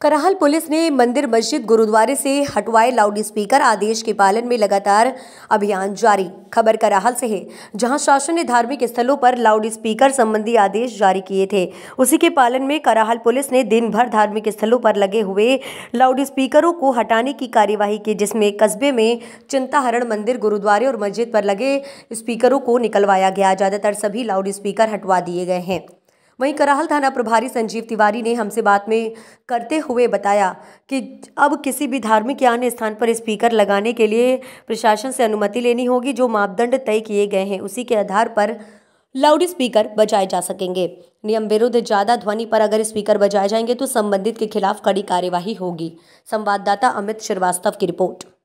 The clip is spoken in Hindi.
कराहल पुलिस ने मंदिर मस्जिद गुरुद्वारे से हटवाए लाउड स्पीकर आदेश के पालन में लगातार अभियान जारी खबर कराहल से है जहां शासन ने धार्मिक स्थलों पर लाउड स्पीकर संबंधी आदेश जारी किए थे उसी के पालन में कराहल पुलिस ने दिन भर धार्मिक स्थलों पर लगे हुए लाउड स्पीकरों को हटाने की कार्यवाही की जिसमें कस्बे में चिंताहरण मंदिर गुरुद्वारे और मस्जिद पर लगे स्पीकरों को निकलवाया गया ज़्यादातर सभी लाउड स्पीकर हटवा दिए गए हैं वहीं कराहल थाना प्रभारी संजीव तिवारी ने हमसे बात में करते हुए बताया कि अब किसी भी धार्मिक या अन्य स्थान पर स्पीकर लगाने के लिए प्रशासन से अनुमति लेनी होगी जो मापदंड तय किए गए हैं उसी के आधार पर लाउड स्पीकर बजाए जा सकेंगे नियम विरुद्ध ज्यादा ध्वनि पर अगर स्पीकर बजाए जाएंगे तो संबंधित के खिलाफ कड़ी कार्यवाही होगी संवाददाता अमित श्रीवास्तव की रिपोर्ट